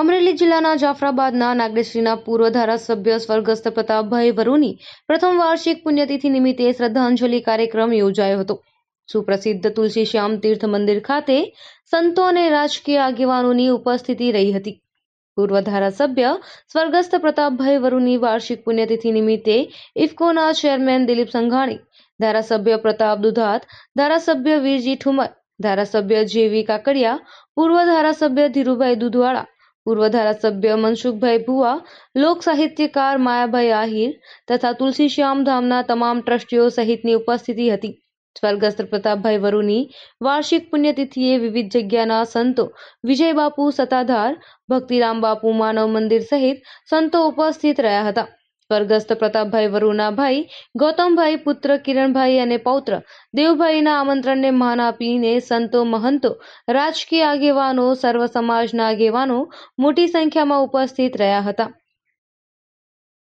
અમરેલી જિલ્લાના જાફરાબાદના નાગરેશ્રીના પૂર્વ ધારાસભ્ય સ્વર્ગસ્થ પ્રતાપભાઈ વરૂની પ્રથમ વાર્ષિક પુણ્યતિથિ નિમિત્તે શ્રદ્ધાંજલિ કાર્યક્રમ યોજાયો હતો સુપ્રસિદ્ધ તુલસી શ્યામ તીર્થ મંદિર ખાતે સંતો અને રાજકીય આગેવાનોની ઉપસ્થિતિ રહી હતી પૂર્વ ધારાસભ્ય સ્વર્ગસ્થ પ્રતાપભાઈ વરુની વાર્ષિક પુણ્યતિથિ નિમિત્તે ઇફકોના ચેરમેન દિલીપ સંઘાણી ધારાસભ્ય પ્રતાપ દુધાત ધારાસભ્ય વીરજી ઠુમર ધારાસભ્ય જેવી કાકડિયા પૂર્વ ધારાસભ્ય ધીરુભાઈ દુધવાળા પૂર્વ ધારાસભ્ય મનસુખભાઈ ભુવા લોક સાહિત્યકાર માયાભાઈ આહિર તથા તુલસીશ્યામ ધામના તમામ ટ્રસ્ટીઓ સહિતની ઉપસ્થિતિ હતી સ્વર્ગસ્થ પ્રતાપભાઈ વરુની વાર્ષિક પુણ્યતિથિએ વિવિધ જગ્યાના સંતો વિજયબાપુ સત્તાધાર ભક્તિરામ બાપુ માનવ મંદિર સહિત સંતો ઉપસ્થિત રહ્યા હતા સ્વર્ગસ્થ પ્રતાપભાઈ વરુના ભાઈ ગૌતમભાઈ પુત્ર કિરણભાઈ અને પૌત્ર દેવભાઈના આમંત્રણને માન આપીને સંતો મહંતો રાજકીય આગેવાનો સર્વ સમાજના આગેવાનો મોટી સંખ્યામાં ઉપસ્થિત રહ્યા હતા